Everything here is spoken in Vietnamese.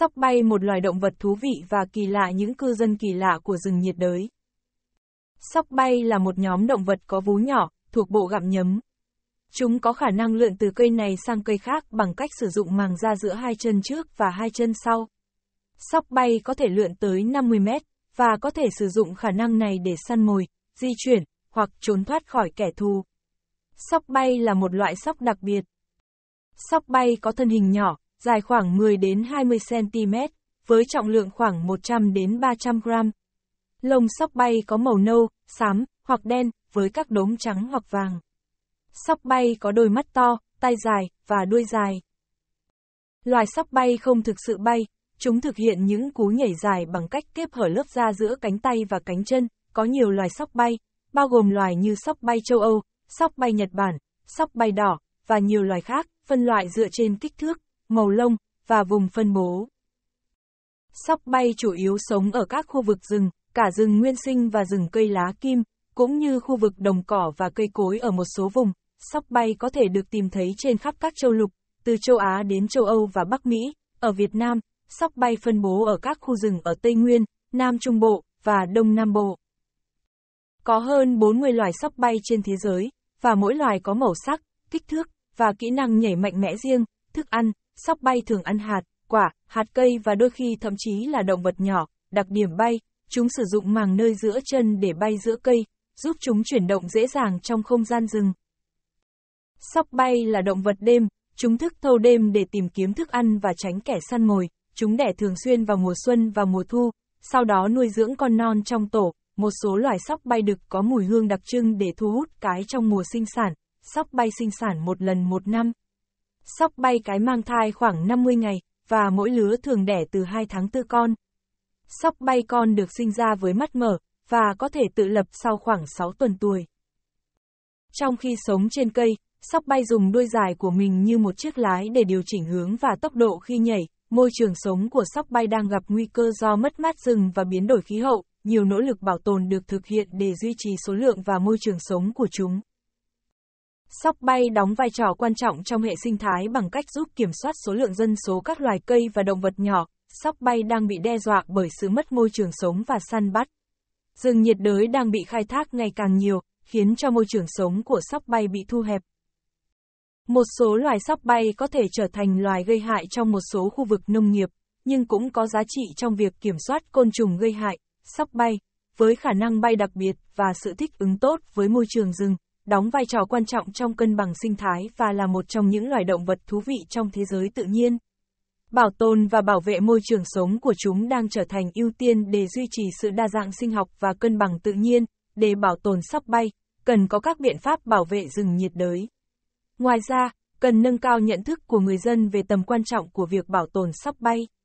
sóc bay một loài động vật thú vị và kỳ lạ những cư dân kỳ lạ của rừng nhiệt đới. Sóc bay là một nhóm động vật có vú nhỏ, thuộc bộ gặm nhấm. Chúng có khả năng lượn từ cây này sang cây khác bằng cách sử dụng màng da giữa hai chân trước và hai chân sau. Sóc bay có thể lượn tới 50 mét, và có thể sử dụng khả năng này để săn mồi, di chuyển, hoặc trốn thoát khỏi kẻ thù. Sóc bay là một loại sóc đặc biệt. Sóc bay có thân hình nhỏ, dài khoảng 10 đến 20 cm, với trọng lượng khoảng 100 đến 300 gram. Lông sóc bay có màu nâu, xám hoặc đen, với các đốm trắng hoặc vàng. Sóc bay có đôi mắt to, tai dài và đuôi dài. Loài sóc bay không thực sự bay, chúng thực hiện những cú nhảy dài bằng cách kép hở lớp da giữa cánh tay và cánh chân. Có nhiều loài sóc bay, bao gồm loài như sóc bay châu Âu, sóc bay Nhật Bản, sóc bay đỏ và nhiều loài khác, phân loại dựa trên kích thước, màu lông, và vùng phân bố. Sóc bay chủ yếu sống ở các khu vực rừng, cả rừng nguyên sinh và rừng cây lá kim, cũng như khu vực đồng cỏ và cây cối ở một số vùng, sóc bay có thể được tìm thấy trên khắp các châu lục, từ châu Á đến châu Âu và Bắc Mỹ. Ở Việt Nam, sóc bay phân bố ở các khu rừng ở Tây Nguyên, Nam Trung Bộ và Đông Nam Bộ. Có hơn 40 loài sóc bay trên thế giới, và mỗi loài có màu sắc, kích thước và kỹ năng nhảy mạnh mẽ riêng, thức ăn, Sóc bay thường ăn hạt, quả, hạt cây và đôi khi thậm chí là động vật nhỏ. Đặc điểm bay, chúng sử dụng màng nơi giữa chân để bay giữa cây, giúp chúng chuyển động dễ dàng trong không gian rừng. Sóc bay là động vật đêm, chúng thức thâu đêm để tìm kiếm thức ăn và tránh kẻ săn mồi. Chúng đẻ thường xuyên vào mùa xuân và mùa thu, sau đó nuôi dưỡng con non trong tổ. Một số loài sóc bay đực có mùi hương đặc trưng để thu hút cái trong mùa sinh sản. Sóc bay sinh sản một lần một năm, sóc bay cái mang thai khoảng 50 ngày, và mỗi lứa thường đẻ từ 2 tháng tư con. Sóc bay con được sinh ra với mắt mở, và có thể tự lập sau khoảng 6 tuần tuổi. Trong khi sống trên cây, sóc bay dùng đuôi dài của mình như một chiếc lái để điều chỉnh hướng và tốc độ khi nhảy, môi trường sống của sóc bay đang gặp nguy cơ do mất mát rừng và biến đổi khí hậu, nhiều nỗ lực bảo tồn được thực hiện để duy trì số lượng và môi trường sống của chúng. Sóc bay đóng vai trò quan trọng trong hệ sinh thái bằng cách giúp kiểm soát số lượng dân số các loài cây và động vật nhỏ. Sóc bay đang bị đe dọa bởi sự mất môi trường sống và săn bắt. Rừng nhiệt đới đang bị khai thác ngày càng nhiều, khiến cho môi trường sống của sóc bay bị thu hẹp. Một số loài sóc bay có thể trở thành loài gây hại trong một số khu vực nông nghiệp, nhưng cũng có giá trị trong việc kiểm soát côn trùng gây hại, sóc bay, với khả năng bay đặc biệt và sự thích ứng tốt với môi trường rừng đóng vai trò quan trọng trong cân bằng sinh thái và là một trong những loài động vật thú vị trong thế giới tự nhiên. Bảo tồn và bảo vệ môi trường sống của chúng đang trở thành ưu tiên để duy trì sự đa dạng sinh học và cân bằng tự nhiên, để bảo tồn sóc bay, cần có các biện pháp bảo vệ rừng nhiệt đới. Ngoài ra, cần nâng cao nhận thức của người dân về tầm quan trọng của việc bảo tồn sóc bay.